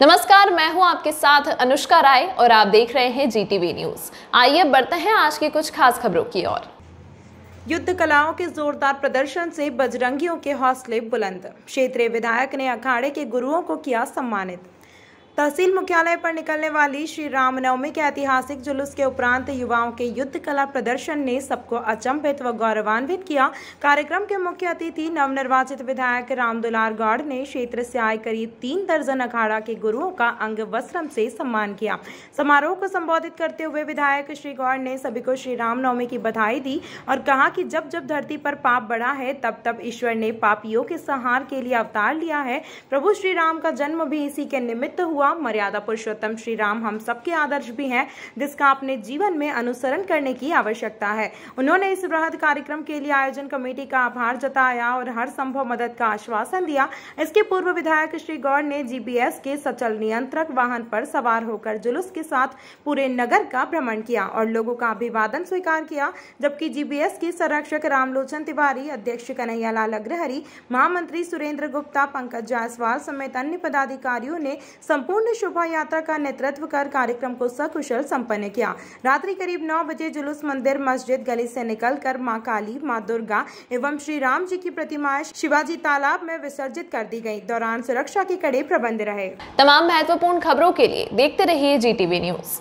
नमस्कार मैं हूं आपके साथ अनुष्का राय और आप देख रहे हैं जीटीवी न्यूज आइए बढ़ते हैं आज की कुछ खास खबरों की ओर युद्ध कलाओं के जोरदार प्रदर्शन से बजरंगियों के हौसले बुलंद क्षेत्रीय विधायक ने अखाड़े के गुरुओं को किया सम्मानित तहसील मुख्यालय पर निकलने वाली श्री रामनवमी के ऐतिहासिक जुलूस के उपरांत युवाओं के युद्ध कला प्रदर्शन ने सबको अचंभित व गौरवान्वित किया कार्यक्रम के मुख्य अतिथि नवनिर्वाचित विधायक रामदुलार गौड़ ने क्षेत्र से आए करीब तीन दर्जन अखाड़ा के गुरुओं का अंग वस्त्रम से सम्मान किया समारोह को संबोधित करते हुए विधायक श्री गौड़ ने सभी को श्री रामनवमी की बधाई दी और कहा कि जब जब धरती पर पाप बढ़ा है तब तब ईश्वर ने पापियों के संहार के लिए अवतार लिया है प्रभु श्री राम का जन्म भी इसी के निमित्त हुआ फॉर्म मर्यादा पुरुषोत्तम श्री राम हम सबके आदर्श भी हैं जिसका अपने जीवन में अनुसरण करने की आवश्यकता है उन्होंने इस वृहद कार्यक्रम के लिए आयोजन कमेटी का आभार जताया और हर संभव मदद का आश्वासन दिया इसके पूर्व विधायक श्री गौड़ ने जीबीएस के सचल नियंत्रक वाहन पर सवार होकर जुलूस के साथ पूरे नगर का भ्रमण किया और लोगों का अभिवादन स्वीकार किया जबकि जीबीएस के संरक्षक रामलोचन तिवारी अध्यक्ष कन्हैया लाल अग्रहरी महामंत्री सुरेंद्र गुप्ता पंकज जायसवाल समेत अन्य पदाधिकारियों ने संपूर्ण पूर्ण शोभा यात्रा का नेतृत्व कर कार्यक्रम को सकुशल संपन्न किया रात्रि करीब नौ बजे जुलूस मंदिर मस्जिद गली से निकलकर मां काली मां दुर्गा एवं श्री राम जी की प्रतिमाएं शिवाजी तालाब में विसर्जित कर दी गयी दौरान सुरक्षा के कड़े प्रबंध रहे तमाम महत्वपूर्ण खबरों के लिए देखते रहिए जी टीवी न्यूज